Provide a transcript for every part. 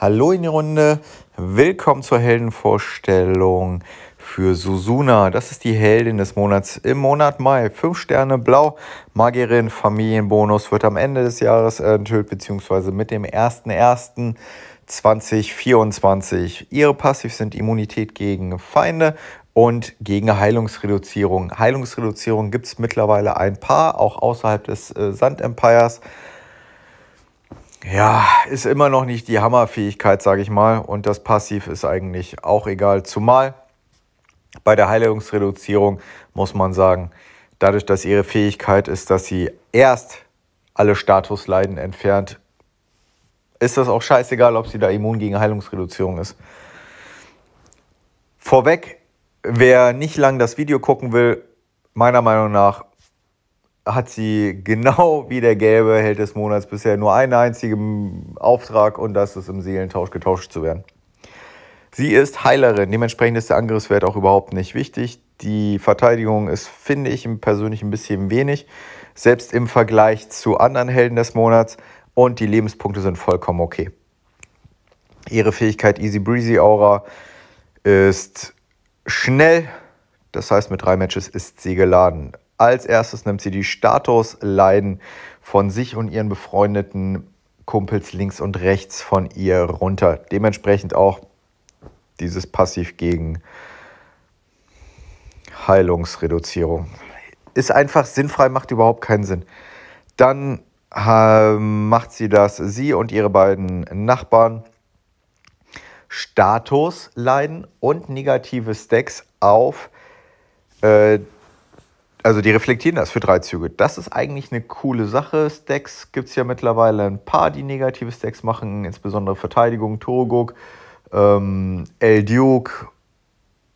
Hallo in die Runde, willkommen zur Heldenvorstellung für Susuna. Das ist die Heldin des Monats im Monat Mai. Fünf Sterne blau, Magierin, Familienbonus wird am Ende des Jahres enthüllt, beziehungsweise mit dem 1.1. Ihre Passiv sind Immunität gegen Feinde und gegen Heilungsreduzierung. Heilungsreduzierung gibt es mittlerweile ein paar, auch außerhalb des äh, Sandempires ja, ist immer noch nicht die Hammerfähigkeit, sage ich mal. Und das Passiv ist eigentlich auch egal. Zumal bei der Heilungsreduzierung muss man sagen, dadurch, dass ihre Fähigkeit ist, dass sie erst alle Statusleiden entfernt, ist das auch scheißegal, ob sie da immun gegen Heilungsreduzierung ist. Vorweg, wer nicht lang das Video gucken will, meiner Meinung nach hat sie genau wie der gelbe Held des Monats bisher nur einen einzigen Auftrag und das ist im Seelentausch getauscht zu werden. Sie ist Heilerin, dementsprechend ist der Angriffswert auch überhaupt nicht wichtig. Die Verteidigung ist, finde ich, persönlich ein bisschen wenig, selbst im Vergleich zu anderen Helden des Monats und die Lebenspunkte sind vollkommen okay. Ihre Fähigkeit Easy Breezy Aura ist schnell, das heißt, mit drei Matches ist sie geladen. Als erstes nimmt sie die Statusleiden von sich und ihren befreundeten Kumpels links und rechts von ihr runter. Dementsprechend auch dieses Passiv gegen Heilungsreduzierung. Ist einfach sinnfrei, macht überhaupt keinen Sinn. Dann ähm, macht sie das, sie und ihre beiden Nachbarn Status leiden und negative Stacks auf äh, also die reflektieren das für drei Züge. Das ist eigentlich eine coole Sache. Stacks gibt es ja mittlerweile ein paar, die negative Stacks machen, insbesondere Verteidigung, Torgok, ähm, El Duke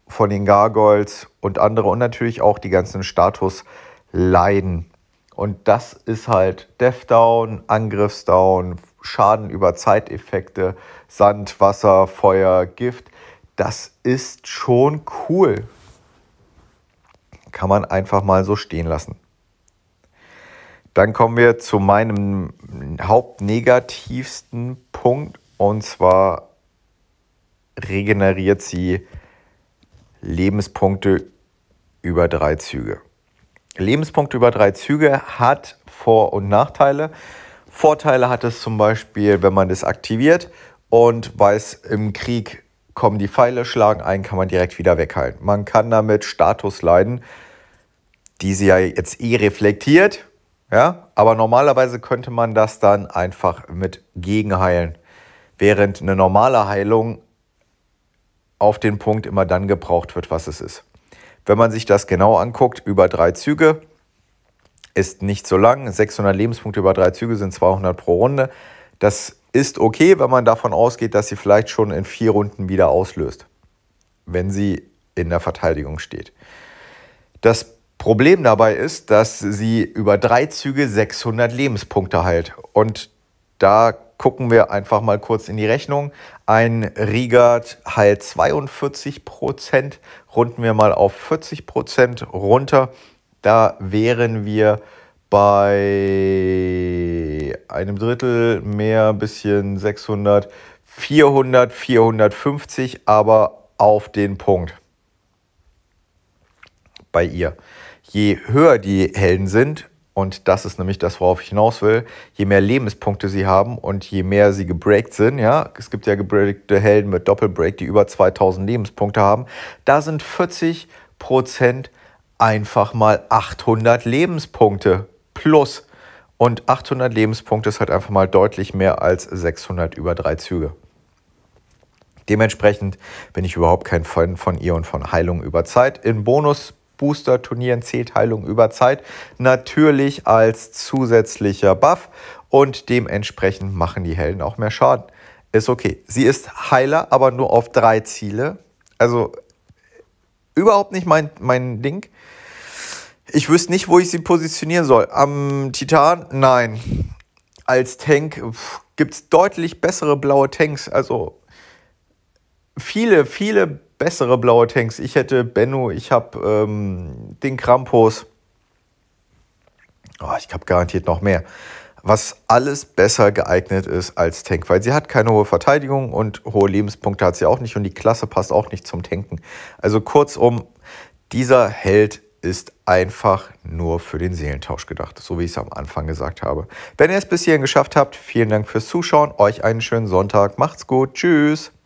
von den Gargoyles und andere und natürlich auch die ganzen Status leiden. Und das ist halt Death Deathdown, Angriffsdown, Schaden über Zeiteffekte, Sand, Wasser, Feuer, Gift. Das ist schon cool. Kann man einfach mal so stehen lassen. Dann kommen wir zu meinem hauptnegativsten Punkt und zwar regeneriert sie Lebenspunkte über drei Züge. Lebenspunkte über drei Züge hat Vor- und Nachteile. Vorteile hat es zum Beispiel, wenn man das aktiviert und weiß im Krieg kommen die Pfeile, schlagen ein, kann man direkt wieder wegheilen. Man kann damit Status leiden, die sie ja jetzt eh reflektiert. Ja, aber normalerweise könnte man das dann einfach mit gegenheilen. Während eine normale Heilung auf den Punkt immer dann gebraucht wird, was es ist. Wenn man sich das genau anguckt, über drei Züge ist nicht so lang. 600 Lebenspunkte über drei Züge sind 200 pro Runde. Das ist okay, wenn man davon ausgeht, dass sie vielleicht schon in vier Runden wieder auslöst, wenn sie in der Verteidigung steht. Das Problem dabei ist, dass sie über drei Züge 600 Lebenspunkte heilt. Und da gucken wir einfach mal kurz in die Rechnung. Ein Rigard heilt 42 Prozent, runden wir mal auf 40 Prozent runter. Da wären wir bei einem Drittel, mehr, ein bisschen 600, 400, 450, aber auf den Punkt bei ihr. Je höher die Helden sind, und das ist nämlich das, worauf ich hinaus will, je mehr Lebenspunkte sie haben und je mehr sie gebreakt sind, ja, es gibt ja gebreakte Helden mit Doppelbreak, die über 2000 Lebenspunkte haben, da sind 40 einfach mal 800 Lebenspunkte plus. Und 800 Lebenspunkte ist halt einfach mal deutlich mehr als 600 über drei Züge. Dementsprechend bin ich überhaupt kein Fan von ihr und von Heilung über Zeit. In Bonus-Booster-Turnieren zählt Heilung über Zeit natürlich als zusätzlicher Buff und dementsprechend machen die Helden auch mehr Schaden. Ist okay. Sie ist Heiler, aber nur auf drei Ziele. Also überhaupt nicht mein, mein Ding. Ich wüsste nicht, wo ich sie positionieren soll. Am Titan? Nein. Als Tank gibt es deutlich bessere blaue Tanks. Also viele, viele bessere blaue Tanks. Ich hätte Benno, ich habe ähm, den Krampus. Oh, ich habe garantiert noch mehr. Was alles besser geeignet ist als Tank, weil sie hat keine hohe Verteidigung und hohe Lebenspunkte hat sie auch nicht und die Klasse passt auch nicht zum Tanken. Also kurzum, dieser Held ist einfach nur für den Seelentausch gedacht, so wie ich es am Anfang gesagt habe. Wenn ihr es bis hierhin geschafft habt, vielen Dank fürs Zuschauen, euch einen schönen Sonntag, macht's gut, tschüss.